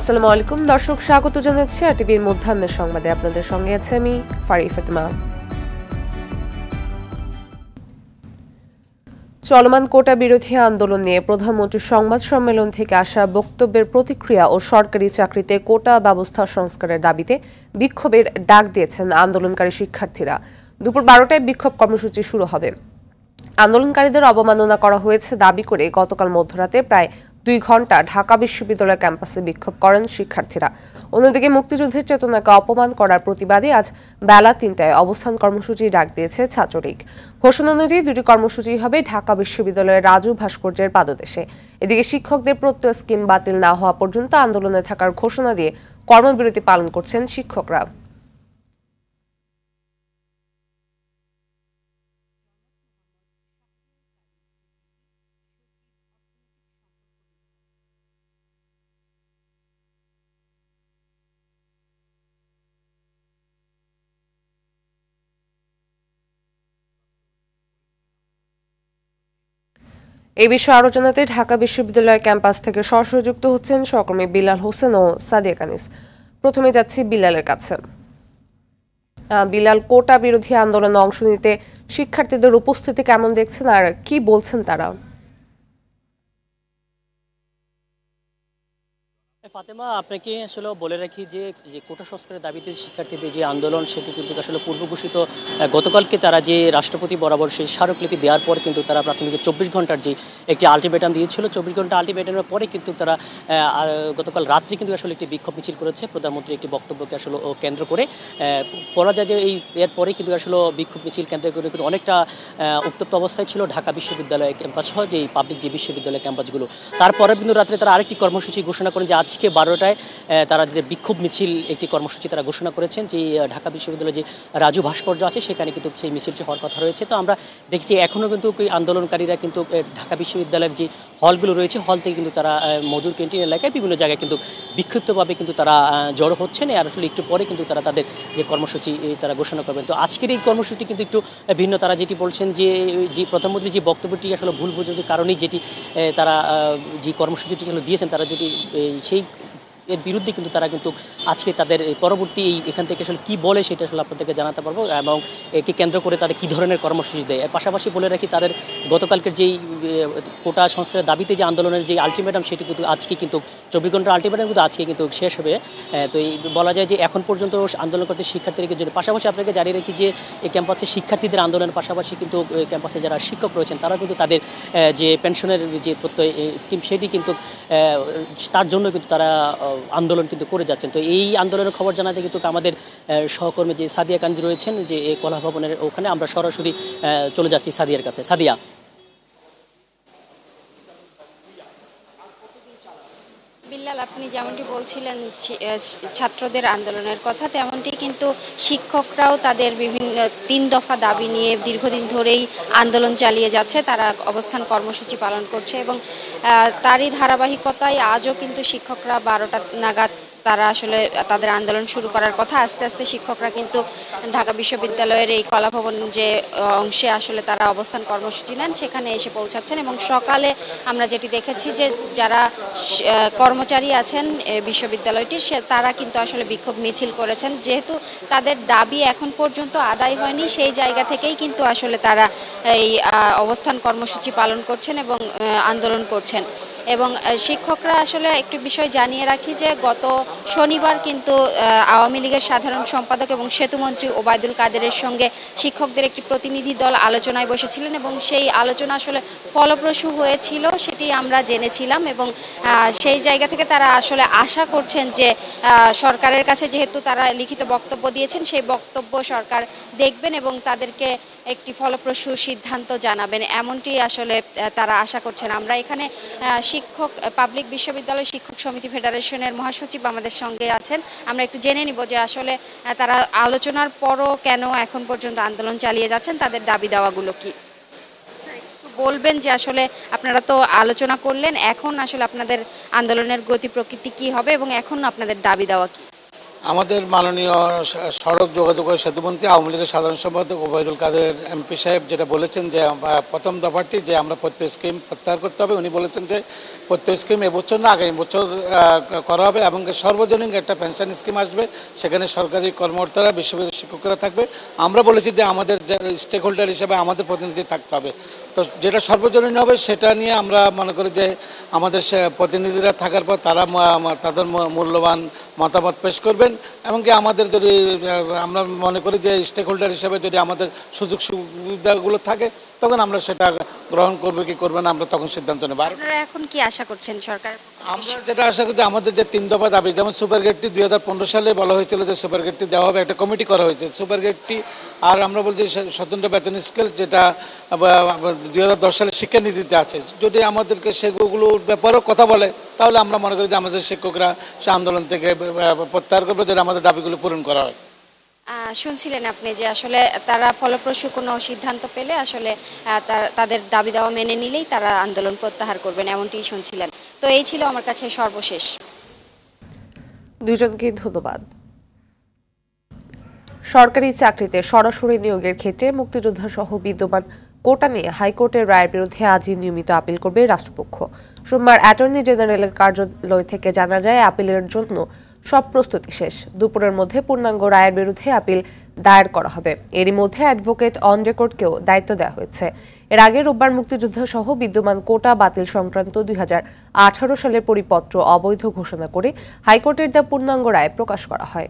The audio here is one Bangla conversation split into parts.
আসসালামু আলাইকুম দর্শক স্বাগত জানাচ্ছি আর টিভির মধ্যাহ্নের সংবাদে আপনাদের সঙ্গে আছে আমি ফারি ফাতেমা চলমান কোটা বিরোধী আন্দোলন নিয়ে প্রধানমন্ত্রীর সংবাদ সম্মেলন থেকে আসা বক্তব্যের প্রতিক্রিয়া ও সরকারি চাকরিতে কোটা ব্যবস্থা সংস্কারের দাবিতে বিক্ষোভের ডাক দিয়েছেন আন্দোলনকারী শিক্ষার্থীরা দুপুর বারোটায় বিক্ষোভ কর্মসূচি শুরু হবে আন্দোলনকারীদের অবমাননা করা হয়েছে দাবি করে গতকাল মধ্যরাতে প্রায় দুই ঘন্টা ঢাকা বিশ্ববিদ্যালয় ক্যাম্পাসে বিক্ষোভ করেন শিক্ষার্থীরা অন্যদিকে মুক্তিযুদ্ধের চেতনাকে অপমান করার প্রতিবাদে আজ বেলা তিনটায় অবস্থান কর্মসূচি ডাক দিয়েছে ছাত্রলীগ ঘোষণা অনুযায়ী দুটি কর্মসূচি হবে ঢাকা বিশ্ববিদ্যালয়ের রাজু ভাস্কর্যের পাদদেশে এদিকে শিক্ষকদের প্রত্যয় স্কিম বাতিল না হওয়া পর্যন্ত আন্দোলনে থাকার ঘোষণা দিয়ে কর্মবিরতি পালন করছেন শিক্ষকরা এই বিষয়ে আলোচনাতে ঢাকা বিশ্ববিদ্যালয় ক্যাম্পাস থেকে সহযুক্ত হচ্ছেন সহকর্মী বিলাল হোসেন ও সাদিয়া কানিস প্রথমে যাচ্ছি বিলালের কাছে বিলাল কোটা বিরোধী আন্দোলনে অংশ নিতে শিক্ষার্থীদের উপস্থিতি কেমন দেখছেন আর কি বলছেন তারা ফাতেমা আপনাকে আসলে বলে রাখি যে যে কোটা সংস্কারের দাবিতে শিক্ষার্থীদের যে আন্দোলন সেটি কিন্তু আসলে পূর্ব গতকালকে তারা যে রাষ্ট্রপতি বরাবর সেই স্মারকলিপি দেওয়ার পর কিন্তু তারা প্রাথমিক চব্বিশ ঘন্টার যে একটি আলটিমেটাম দিয়েছিল চব্বিশ ঘন্টা আলটিমেটামের পরে কিন্তু তারা গতকাল রাত্রি কিন্তু আসলে একটি বিক্ষোভ মিছিল করেছে প্রধানমন্ত্রী একটি বক্তব্যকে আসলে কেন্দ্র করে বলা যায় যে এই এর পরে কিন্তু আসলে বিক্ষোভ মিছিল কেন্দ্র করে কিন্তু অনেকটা উত্তপ্ত অবস্থায় ছিল ঢাকা বিশ্ববিদ্যালয় ক্যাম্পাস সহ যে পাবলিক যে বিশ্ববিদ্যালয় ক্যাম্পাসগুলো তারপরে কিন্তু রাত্রে তারা আরেকটি কর্মসূচি ঘোষণা করেন যে আজ আজকে বারোটায় তারা যে বিক্ষোভ মিছিল একটি কর্মসূচি তারা ঘোষণা করেছেন যে ঢাকা বিশ্ববিদ্যালয়ে যে রাজু ভাস্কর্য আছে সেখানে কিন্তু সেই মিছিলটি হওয়ার কথা রয়েছে তো আমরা দেখছি এখনও কিন্তু আন্দোলনকারীরা কিন্তু ঢাকা বিশ্ববিদ্যালয়ের যে হলগুলো রয়েছে হল থেকে কিন্তু তারা মধুর ক্যান্টিন এলাকায় বিভিন্ন জায়গায় কিন্তু বিক্ষিপ্তভাবে কিন্তু তারা জড়ো হচ্ছেন আর আসলে একটু পরে কিন্তু তারা তাদের যে কর্মসূচি তারা ঘোষণা করবেন তো আজকের এই কর্মসূচি কিন্তু একটু ভিন্ন তারা যেটি বলছেন যে যে প্রধানমন্ত্রী যে বক্তব্যটি আসলে ভুল বোঝার কারণেই যেটি তারা যে কর্মসূচিটি দিয়েছেন তারা যেটি সেই এর বিরুদ্ধে কিন্তু তারা কিন্তু আজকে তাদের পরবর্তী এই এখান থেকে আসলে কী বলে সেটা আসলে আপনাদেরকে জানাতে পারবো এবং একে কেন্দ্র করে তারা কী ধরনের কর্মসূচি দেয় পাশাপাশি বলে রাখি তাদের গতকালকের যেই কোটা সংস্কারের দাবিতে যে আন্দোলনের যে আলটিমেটাম সেটি কিন্তু আজকে কিন্তু চব্বিশ ঘন্টার আলটিমেটাম কিন্তু আজকে কিন্তু শেষ হবে তো এই বলা যায় যে এখন পর্যন্ত আন্দোলন করতে শিক্ষার্থীদের জন্য পাশাপাশি আপনাকে জানিয়ে রাখি যে এই ক্যাম্পাসে শিক্ষার্থীদের আন্দোলনের পাশাপাশি কিন্তু ক্যাম্পাসে যারা শিক্ষক রয়েছেন তারা কিন্তু তাদের যে পেনশনের যে প্রত্যয় স্কিম সেটি কিন্তু তার জন্য কিন্তু তারা আন্দোলন কিন্তু করে যাচ্ছেন তো এই আন্দোলনের খবর জানাতে কিন্তু আমাদের সহকর্মী যে সাদিয়া কাঞ্জি রয়েছেন যে এই কলাভবনের ওখানে আমরা সরাসরি চলে যাচ্ছি সাদিয়ার কাছে সাদিয়া বিকাল আপনি যেমনটি বলছিলেন ছাত্রদের আন্দোলনের কথা তেমনটি কিন্তু শিক্ষকরাও তাদের বিভিন্ন তিন দফা দাবি নিয়ে দীর্ঘদিন ধরেই আন্দোলন চালিয়ে যাচ্ছে তারা অবস্থান কর্মসূচি পালন করছে এবং তারই ধারাবাহিকতায় আজও কিন্তু শিক্ষকরা বারোটা নাগাদ তারা আসলে তাদের আন্দোলন শুরু করার কথা আস্তে আস্তে শিক্ষকরা কিন্তু ঢাকা বিশ্ববিদ্যালয়ের এই কলাভবন যে অংশে আসলে তারা অবস্থান কর্মসূচি নেন সেখানে এসে পৌঁছাচ্ছেন এবং সকালে আমরা যেটি দেখেছি যে যারা কর্মচারী আছেন বিশ্ববিদ্যালয়টির সে তারা কিন্তু আসলে বিক্ষোভ মিছিল করেছেন যেহেতু তাদের দাবি এখন পর্যন্ত আদায় হয়নি সেই জায়গা থেকেই কিন্তু আসলে তারা এই অবস্থান কর্মসূচি পালন করছেন এবং আন্দোলন করছেন এবং শিক্ষকরা আসলে একটু বিষয় জানিয়ে রাখি যে গত শনিবার কিন্তু আওয়ামী লীগের সাধারণ সম্পাদক এবং সেতুমন্ত্রী ওবায়দুল কাদেরের সঙ্গে শিক্ষকদের একটি প্রতিনিধি দল আলোচনায় বসেছিলেন এবং সেই আলোচনা আসলে ফলপ্রসূ হয়েছিল সেটি আমরা জেনেছিলাম এবং সেই জায়গা থেকে তারা আসলে আশা করছেন যে সরকারের কাছে যেহেতু তারা লিখিত বক্তব্য দিয়েছেন সেই বক্তব্য সরকার দেখবেন এবং তাদেরকে একটি ফলপ্রসূ সিদ্ধান্ত জানাবেন এমনটি আসলে তারা আশা করছেন আমরা এখানে শিক্ষক পাবলিক বিশ্ববিদ্যালয় শিক্ষক সমিতি ফেডারেশনের মহাসচিব আমাদের সঙ্গে আছেন আমরা একটু জেনে নিব যে আসলে তারা আলোচনার পরও কেন এখন পর্যন্ত আন্দোলন চালিয়ে যাচ্ছেন তাদের দাবি দেওয়াগুলো কি বলবেন যে আসলে আপনারা তো আলোচনা করলেন এখন আসলে আপনাদের আন্দোলনের গতি প্রকৃতি কি হবে এবং এখন আপনাদের দাবি দেওয়া কি আমাদের মাননীয় সড়ক যোগাযোগ সেতুমন্ত্রী আওয়ামী লীগের সাধারণ সম্পাদক ওবায়দুল কাদের এমপি সাহেব যেটা বলেছেন যে প্রথম দফাটি যে আমরা প্রত্যয় স্কিম প্রত্যাহার করতে হবে উনি বলেছেন যে প্রত্যয় স্কিম এবছর না আগামী বছর করা হবে এবং সর্বজনীন একটা পেনশন স্কিম আসবে সেখানে সরকারি কর্মকর্তারা বিশ্ববিদ্যালয় শিক্ষকরা থাকবে আমরা বলেছি যে আমাদের স্টেক হোল্ডার হিসেবে আমাদের প্রতিনিধি থাকতে হবে তো যেটা সর্বজনীন হবে সেটা নিয়ে আমরা মনে করি যে আমাদের প্রতিনিধিরা থাকার পর তারা তাদের মূল্যবান মতামত পেশ করবে করবেন এমনকি আমাদের যদি আমরা মনে করি যে স্টেক হোল্ডার হিসাবে যদি আমাদের সুযোগ সুবিধাগুলো থাকে তখন আমরা সেটা গ্রহণ করবে কি করবে না আমরা তখন সিদ্ধান্ত নেব এখন কি আশা করছেন সরকার আমরা যেটা আশা করছি আমাদের যে তিন দফা দাবি যেমন সুপার গেটটি দুই সালে বলা হয়েছিল যে সুপার গেটটি দেওয়া হবে একটা কমিটি করা হয়েছে সুপার গেটটি আর আমরা বলছি স্বতন্ত্র বেতন স্কেল যেটা দুই সালে শিক্ষানীতিতে আছে যদি আমাদেরকে সেগুলোর ব্যাপারেও কথা বলে তাহলে আমরা মনে করি যে আমাদের শিক্ষকরা সে আন্দোলন থেকে প্রত্যাহার করবে যেটা আমাদের দাবিগুলো পূরণ করা হয় শুনছিলেন আপনি যে আসলে তারা ফলপ্রসূ কোনো সিদ্ধান্ত পেলে আসলে তাদের দাবি দাওয়া মেনে নিলেই তারা আন্দোলন প্রত্যাহার করবেন এমনটি শুনছিলেন তো এই ছিল আমার কাছে সর্বশেষ দুজনকে ধন্যবাদ সরকারি চাকরিতে সরাসরি নিয়োগের ক্ষেত্রে মুক্তিযোদ্ধা সহ বিদ্যমান কোটা নিয়ে হাইকোর্টের রায়ের বিরুদ্ধে আজই নিয়মিত আপিল করবে রাষ্ট্রপক্ষ সোমবার অ্যাটর্নি জেনারেলের কার্যালয় থেকে জানা যায় আপিলের জন্য সব প্রস্তুতি শেষ দুপুরের মধ্যে পূর্ণাঙ্গ রায়ের বিরুদ্ধে আপিল দায়ের করা হবে এরই মধ্যে অ্যাডভোকেট অন রেকর্ডকেও দায়িত্ব দেওয়া হয়েছে এর আগে রোববার মুক্তিযুদ্ধ সহ বিদ্যমান কোটা বাতিল সংক্রান্ত দুই সালের পরিপত্র অবৈধ ঘোষণা করে হাইকোর্টের দেওয়া পূর্ণাঙ্গ রায় প্রকাশ করা হয়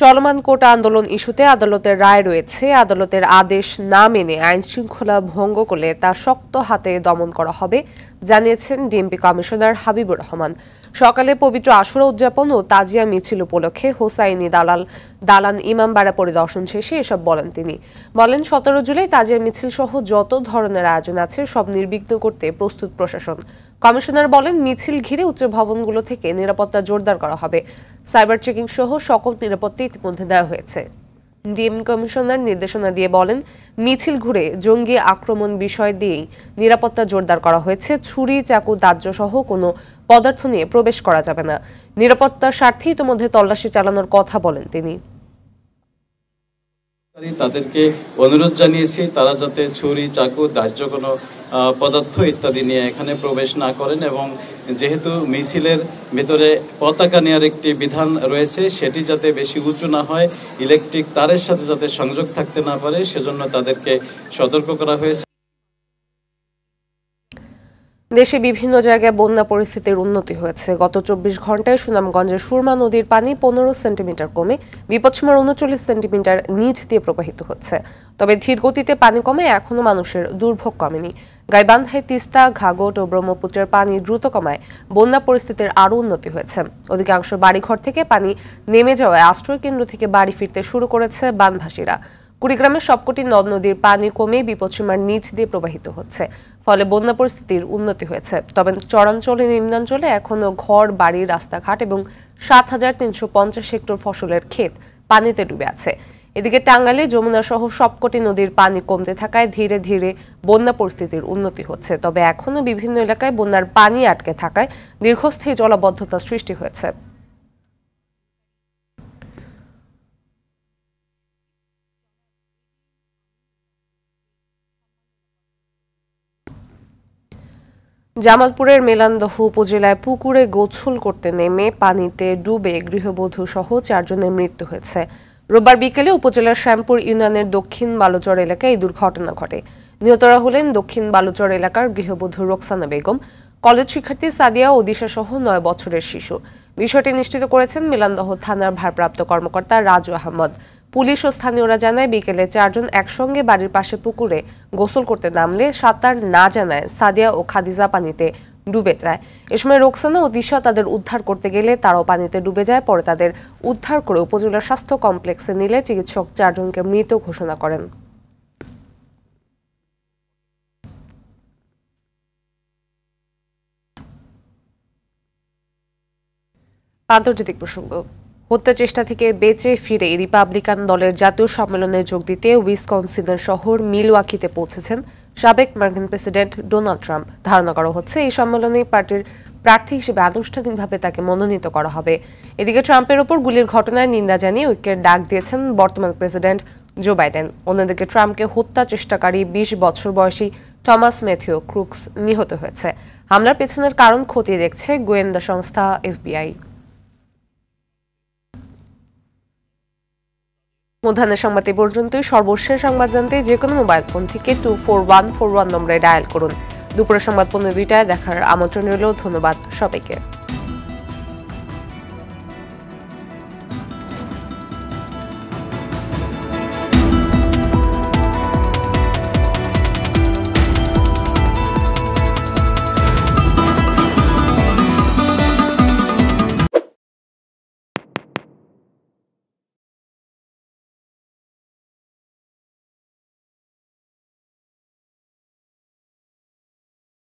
চলমান কোটা আন্দোলন ইস্যুতে আদালতের রায় রয়েছে আদালতের আদেশ না মেনে আইন শৃঙ্খলা ভঙ্গ করলে তা শক্ত হাতে দমন করা হবে জানিয়েছেন ডিএমপি কমিশনার হাবিবুর রহমান সকালে পবিত্র আশুরা উদযাপন ও তাজিয়া মিছিল উপলক্ষে হোসাইনি দালাল দালান ইমামবাড়া পরিদর্শন শেষে এসব বলেন তিনি বলেন সতেরো জুলাই তাজিয়া মিছিল সহ যত ধরনের আয়োজন আছে সব নির্বিঘ্ন করতে প্রস্তুত প্রশাসন কমিশনার বলেন মিছিল ঘিরে উচ্চ ভবনগুলো থেকে নিরাপত্তা জোরদার করা হবে সাইবার চেকিং সহ সকল নিরাপত্তা ইতিমধ্যে দেওয়া হয়েছে ডিএম কমিশনার নির্দেশনা দিয়ে বলেন মিছিল ঘুরে জঙ্গি আক্রমণ বিষয় দিয়েই নিরাপত্তা জোরদার করা হয়েছে ছুরি চাকু দাহ্য সহ কোনো পদার্থ নিয়ে প্রবেশ করা যাবে না নিরাপত্তার স্বার্থে ইতিমধ্যে তল্লাশি চালানোর কথা বলেন তিনি তাদেরকে অনুরোধ জানিয়েছি তারা যাতে ছুরি চাকু দাহ্য কোনো পদার্থ ইত্যাদি নিয়ে এখানে প্রবেশ না করেন এবং যেহেতু মিছিলের ভেতরে পতাকা নেওয়ার একটি বিধান রয়েছে সেটি যাতে বেশি উঁচু না হয় ইলেকট্রিক তারের সাথে যাতে সংযোগ থাকতে না পারে সেজন্য তাদেরকে সতর্ক করা হয়েছে দেশে বিভিন্ন জায়গায় বন্যা পরিস্থিতির উন্নতি হয়েছে গত চব্বিশ ঘন্টায় সুনামগঞ্জের সুরমা নদীর পানি পনেরো সেন্টিমিটার কমে বিপদসীমার উনচল্লিশ সেন্টিমিটার নিচ দিয়ে প্রবাহিত হচ্ছে তবে ধীর গতিতে পানি কমে এখনও মানুষের দুর্ভোগ কমেনি গাইবান্ধায় তিস্তা ঘাগট ও ব্রহ্মপুত্রের পানি দ্রুত কমায় বন্যা পরিস্থিতির আরও উন্নতি হয়েছে অধিকাংশ বাড়িঘর থেকে পানি নেমে যাওয়ায় আশ্রয় কেন্দ্র থেকে বাড়ি ফিরতে শুরু করেছে বানভাসীরা কুড়িগ্রামের সবকটি নদ নদীর পানি কমে বিপদসীমার নিচ দিয়ে প্রবাহিত হচ্ছে ফলে বন্যা পরিস্থিতির উন্নতি হয়েছে তবে চরাঞ্চলে নিম্নাঞ্চলে এখনও ঘর বাড়ি রাস্তাঘাট এবং সাত হাজার তিনশো পঞ্চাশ হেক্টর ফসলের ক্ষেত পানিতে ডুবে আছে এদিকে টাঙ্গালে যমুনা সহ সবকটি নদীর পানি কমতে থাকায় ধীরে ধীরে বন্যা পরিস্থিতির উন্নতি হচ্ছে তবে এখনও বিভিন্ন এলাকায় বন্যার পানি আটকে থাকায় দীর্ঘস্থায়ী জলাবদ্ধতা সৃষ্টি হয়েছে জামালপুরের মেলান্দহ উপজেলায় পুকুরে গোছল করতে নেমে পানিতে ডুবে গৃহবধূ সহ চারজনের মৃত্যু হয়েছে রোববার বিকেলে উপজেলার শ্যামপুর ইউনিয়নের দক্ষিণ বালুচর এলাকায় এই দুর্ঘটনা ঘটে নিহতরা হলেন দক্ষিণ বালুচর এলাকার গৃহবধূ রোকসানা বেগম কলেজ শিক্ষার্থী সাদিয়া ওদিশা সহ নয় বছরের শিশু বিষয়টি নিশ্চিত করেছেন মিলানদহ থানার ভারপ্রাপ্ত কর্মকর্তা রাজু আহমদ পুলিশ ও স্থানীয়রা জানায় বিকেলে চারজন একসঙ্গে বাড়ির পাশে পুকুরে গোসল করতে নামলে সাঁতার না জানায় সাদিয়া ও খাদিজা পানিতে ডুবে যায় এ সময় রোকসানা ও দিশা তাদের উদ্ধার করতে গেলে তারাও পানিতে ডুবে যায় পরে তাদের উদ্ধার করে উপজেলা স্বাস্থ্য কমপ্লেক্সে নিলে চিকিৎসক চারজনকে মৃত ঘোষণা করেন আন্তর্জাতিক প্রসঙ্গ হত্যা চেষ্টা থেকে বেঁচে ফিরে রিপাবলিকান দলের জাতীয় সম্মেলনে যোগ দিতে উইসকনসিনের শহর মিলওয়াকিতে পৌঁছেছেন সাবেক মার্কিন প্রেসিডেন্ট ডোনাল্ড ট্রাম্প ধারণা করা হচ্ছে এই সম্মেলনে পার্টির প্রার্থী হিসেবে আনুষ্ঠানিকভাবে তাকে মনোনীত করা হবে এদিকে ট্রাম্পের ওপর গুলির ঘটনায় নিন্দা জানিয়ে ঐক্যের ডাক দিয়েছেন বর্তমান প্রেসিডেন্ট জো বাইডেন অন্যদিকে ট্রাম্পকে হত্যা চেষ্টাকারী বিশ বছর বয়সী টমাস ম্যাথিউ ক্রুকস নিহত হয়েছে হামলার পেছনের কারণ খতিয়ে দেখছে গোয়েন্দা সংস্থা এফবিআই মধ্যাহ্ন সংবাদ এ পর্যন্ত সর্বশেষ সংবাদ জানতে যে কোনো মোবাইল ফোন থেকে two four one four one নম্বরে ডায়াল করুন দুপুরের সংবাদ পণ্য দুইটায় দেখার আমন্ত্রণ রইল ধন্যবাদ সবাইকে